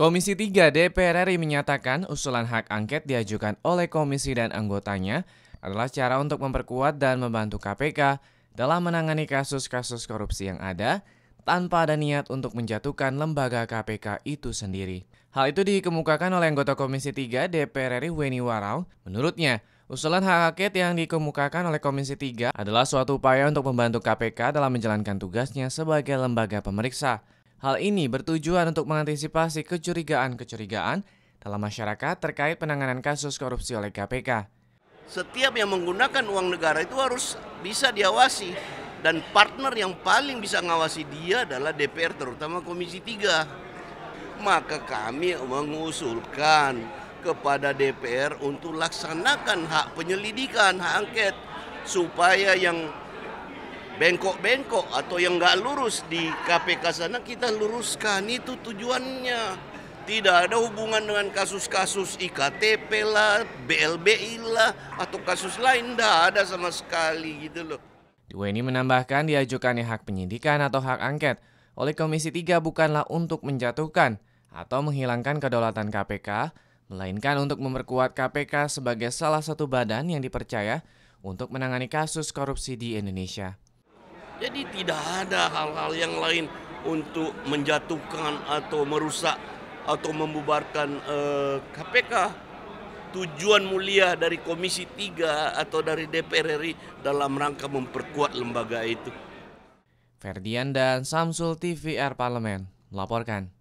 Komisi 3 DPR RI menyatakan usulan hak angket diajukan oleh komisi dan anggotanya adalah cara untuk memperkuat dan membantu KPK dalam menangani kasus-kasus korupsi yang ada tanpa ada niat untuk menjatuhkan lembaga KPK itu sendiri. Hal itu dikemukakan oleh anggota Komisi 3 DPR RI Weni Warau. Menurutnya, usulan hak angket yang dikemukakan oleh Komisi 3 adalah suatu upaya untuk membantu KPK dalam menjalankan tugasnya sebagai lembaga pemeriksa. Hal ini bertujuan untuk mengantisipasi kecurigaan-kecurigaan dalam masyarakat terkait penanganan kasus korupsi oleh KPK. Setiap yang menggunakan uang negara itu harus bisa diawasi dan partner yang paling bisa mengawasi dia adalah DPR terutama Komisi 3. Maka kami mengusulkan kepada DPR untuk laksanakan hak penyelidikan, hak angket supaya yang bengkok-bengkok atau yang nggak lurus di KPK sana kita luruskan itu tujuannya tidak ada hubungan dengan kasus-kasus IKTP lah, BLBI lah, atau kasus lain, tidak ada sama sekali gitu loh. ini menambahkan diajukannya hak penyidikan atau hak angket oleh Komisi 3 bukanlah untuk menjatuhkan atau menghilangkan kedaulatan KPK, melainkan untuk memperkuat KPK sebagai salah satu badan yang dipercaya untuk menangani kasus korupsi di Indonesia. Jadi tidak ada hal-hal yang lain untuk menjatuhkan atau merusak atau membubarkan eh, KPK. Tujuan mulia dari Komisi 3 atau dari DPR RI dalam rangka memperkuat lembaga itu. Ferdian dan Samsul TVR Parlemen melaporkan.